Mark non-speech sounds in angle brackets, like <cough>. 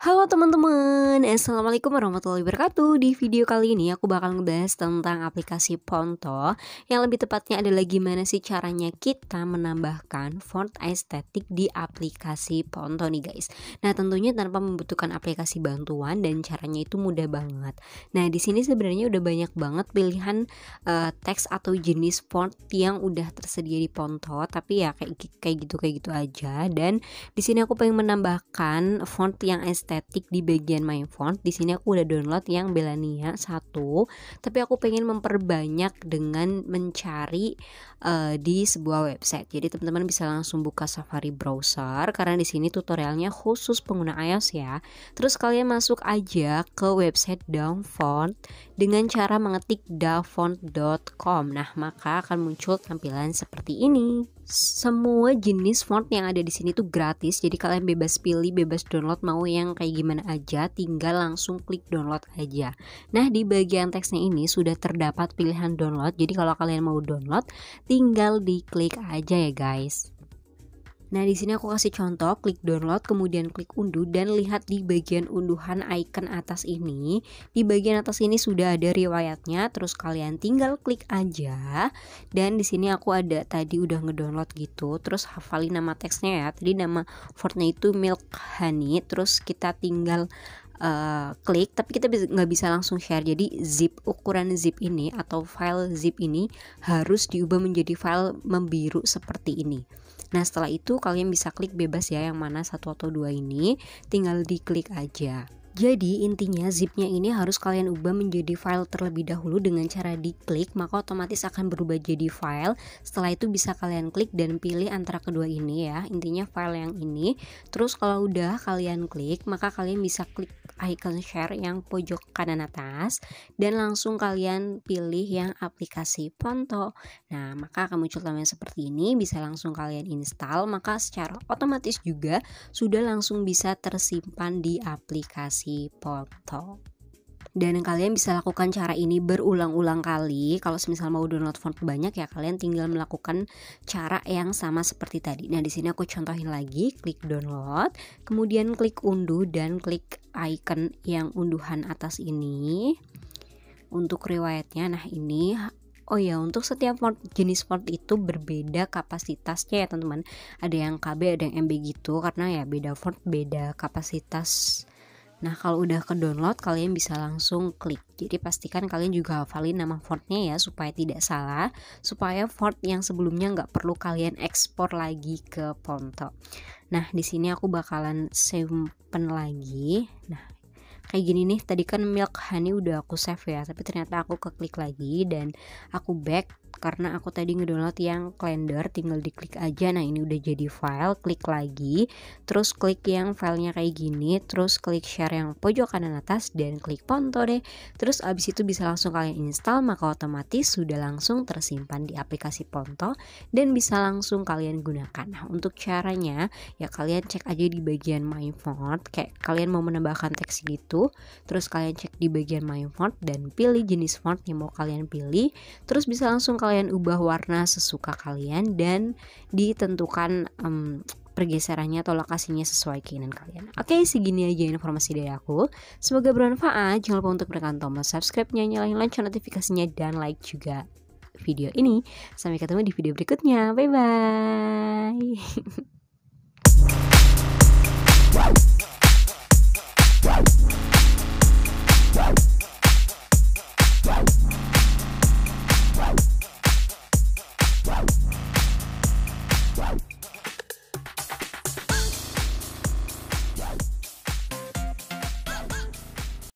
Halo teman-teman, Assalamualaikum warahmatullahi wabarakatuh Di video kali ini aku bakal ngebahas tentang aplikasi Ponto Yang lebih tepatnya adalah gimana sih caranya kita menambahkan font aesthetic di aplikasi Ponto nih guys Nah tentunya tanpa membutuhkan aplikasi bantuan dan caranya itu mudah banget Nah di sini sebenarnya udah banyak banget pilihan uh, teks atau jenis font yang udah tersedia di Ponto Tapi ya kayak, kayak gitu kayak gitu aja Dan di sini aku pengen menambahkan font yang aesthetic estetik di bagian my font di sini aku udah download yang Belania 1 tapi aku pengen memperbanyak dengan mencari uh, di sebuah website jadi teman-teman bisa langsung buka Safari browser karena di sini tutorialnya khusus pengguna iOS ya terus kalian masuk aja ke website Downfont dengan cara mengetik dafont.com. nah maka akan muncul tampilan seperti ini semua jenis font yang ada di sini tuh gratis jadi kalian bebas pilih bebas download mau yang kayak gimana aja, tinggal langsung klik download aja. Nah, di bagian teksnya ini sudah terdapat pilihan download. Jadi kalau kalian mau download, tinggal diklik aja ya guys. Nah, di sini aku kasih contoh, klik download, kemudian klik unduh dan lihat di bagian unduhan icon atas ini. Di bagian atas ini sudah ada riwayatnya, terus kalian tinggal klik aja. Dan di sini aku ada tadi udah ngedownload gitu, terus hafalin nama teksnya ya. Tadi nama Fortnite itu Milk Honey, terus kita tinggal uh, klik tapi kita nggak bisa langsung share jadi zip ukuran zip ini atau file zip ini harus diubah menjadi file membiru seperti ini nah setelah itu kalian bisa klik bebas ya yang mana satu atau dua ini tinggal diklik aja jadi intinya zipnya ini harus kalian ubah menjadi file terlebih dahulu dengan cara diklik maka otomatis akan berubah jadi file. Setelah itu bisa kalian klik dan pilih antara kedua ini ya. Intinya file yang ini. Terus kalau udah kalian klik maka kalian bisa klik icon share yang pojok kanan atas dan langsung kalian pilih yang aplikasi Ponto. Nah, maka akan muncul tampilan seperti ini bisa langsung kalian install maka secara otomatis juga sudah langsung bisa tersimpan di aplikasi si portal. dan kalian bisa lakukan cara ini berulang-ulang kali kalau misal mau download font banyak ya kalian tinggal melakukan cara yang sama seperti tadi nah di sini aku contohin lagi klik download kemudian klik unduh dan klik icon yang unduhan atas ini untuk riwayatnya nah ini Oh ya, untuk setiap font jenis font itu berbeda kapasitasnya ya, teman-teman. Ada yang KB, ada yang MB gitu karena ya beda font, beda kapasitas Nah, kalau udah ke download, kalian bisa langsung klik. Jadi pastikan kalian juga hafalin nama fontnya ya, supaya tidak salah, supaya font yang sebelumnya nggak perlu kalian ekspor lagi ke Ponto. Nah, di sini aku bakalan simpen lagi. Nah, kayak gini nih tadi kan milk honey udah aku save ya tapi ternyata aku keklik lagi dan aku back karena aku tadi ngedownload yang Blender tinggal diklik aja nah ini udah jadi file klik lagi terus klik yang filenya kayak gini terus klik share yang pojok kanan atas dan klik ponto deh terus abis itu bisa langsung kalian install maka otomatis sudah langsung tersimpan di aplikasi ponto dan bisa langsung kalian gunakan nah untuk caranya ya kalian cek aja di bagian my font kayak kalian mau menambahkan teks gitu Terus kalian cek di bagian My Font dan pilih jenis font yang mau kalian pilih. Terus bisa langsung kalian ubah warna sesuka kalian dan ditentukan um, pergeserannya atau lokasinya sesuai keinginan kalian. Oke, segini aja informasi dari aku. Semoga bermanfaat. Jangan lupa untuk menekan tombol subscribe-nya, nyalain lonceng notifikasinya, dan like juga video ini. Sampai ketemu di video berikutnya. Bye-bye. <laughs>